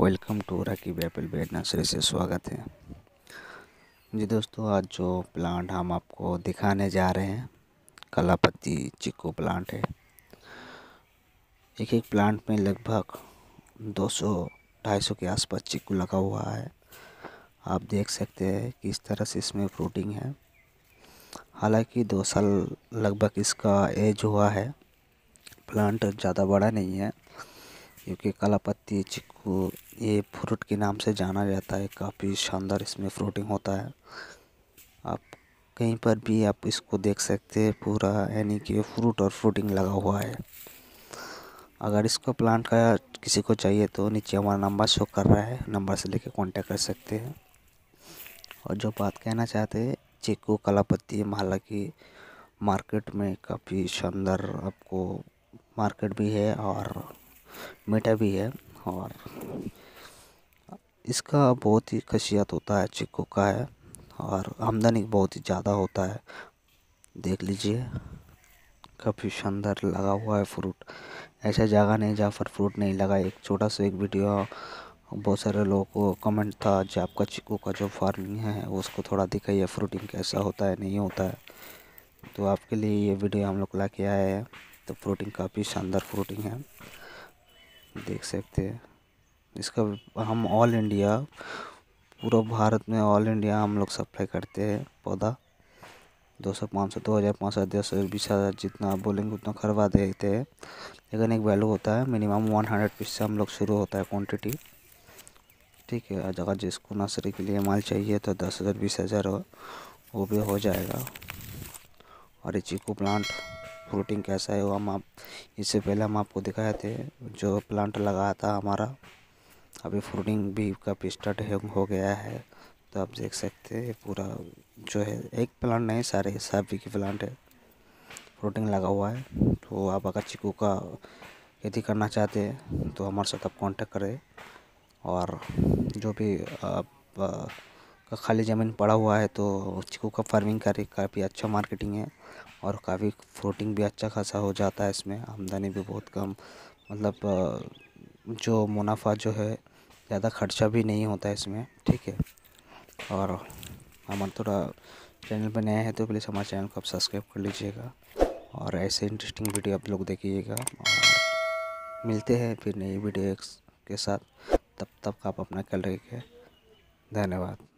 welcome to Raqib बैपल bed nursery से स्वागत है जी दोस्तों आज जो प्लांट हम आपको दिखाने जा रहे हैं कलापत्ती चिक्कू प्लांट है एक एक प्लांट में लगभग 200 250 के आसपास चिक्कू लगा हुआ है आप देख सकते हैं कि इस तरह से इसमें फ्रूटिंग है हालांकि दो साल लगभग इसका एज हुआ है प्लांट ज़्यादा बड़ा नहीं है क्योंकि पत्ती चिक्कू ये फ्रूट के नाम से जाना जाता है काफ़ी शानदार इसमें फ्रूटिंग होता है आप कहीं पर भी आप इसको देख सकते हैं पूरा यानी कि फ्रूट और फ्रूटिंग लगा हुआ है अगर इसको प्लांट का किसी को चाहिए तो नीचे हमारा नंबर शो कर रहा है नंबर से लेके कांटेक्ट कर सकते हैं और जो बात कहना चाहते हैं चिक्कू पत्ती महला की मार्केट में काफ़ी शानदार आपको मार्केट भी है और मीठा भी है और इसका बहुत ही खशियत होता है चिक्कू का है और आमदनी बहुत ही ज़्यादा होता है देख लीजिए काफ़ी शानदार लगा हुआ है फ्रूट ऐसा जगह नहीं जहाँ पर फ्रूट नहीं लगा एक छोटा सा एक वीडियो बहुत सारे लोगों को कमेंट था जो आपका चिक्कू का जो फार्मिंग है उसको थोड़ा दिखाइए फ्रूटिंग कैसा होता है नहीं होता है तो आपके लिए ये वीडियो हम लोग ला के आए हैं तो फ्रूटिंग काफ़ी शानदार फ्रूटिंग है देख सकते हैं इसका हम ऑल इंडिया पूरा भारत में ऑल इंडिया हम लोग सप्लाई करते हैं पौधा दो सौ पाँच सौ दो हज़ार पाँच सौ दस हज़ार बीस हज़ार जितना आप बोलेंगे उतना खरवा देते हैं लेकिन एक वैल्यू होता है मिनिमम वन हंड्रेड पीस से हम लोग शुरू होता है क्वांटिटी ठीक है आज अगर जिसको नर्सरी के लिए माल चाहिए तो दस हज़ार बीस हज़ार वो भी हो जाएगा और ये चीकू प्लांट रूटिंग कैसा है वो हम आप इससे पहले हम आपको दिखाए थे जो प्लांट लगा था हमारा अभी फ्रूटिंग भी का स्टार्ट हो गया है तो आप देख सकते हैं पूरा जो है एक प्लांट नहीं सारे सभी के प्लांट है फ्रूटिंग लगा हुआ है तो आप अगर चिकू का खेती करना चाहते हैं तो हमारे साथ आप कॉन्टेक्ट करें और जो भी आप का खाली ज़मीन पड़ा हुआ है तो चीकू का फार्मिंग कर काफ़ी अच्छा मार्केटिंग है और काफ़ी फ्रूटिंग भी अच्छा खासा हो जाता है इसमें आमदनी भी बहुत कम मतलब जो मुनाफा जो है ज़्यादा खर्चा भी नहीं होता है इसमें ठीक है और हमारे थोड़ा चैनल पर नया है तो प्लीज़ हमारे चैनल को आप सब्सक्राइब कर लीजिएगा और ऐसे इंटरेस्टिंग वीडियो आप लोग देखिएगा मिलते हैं फिर नई वीडियो के साथ तब तक आप अपना कल रखिए धन्यवाद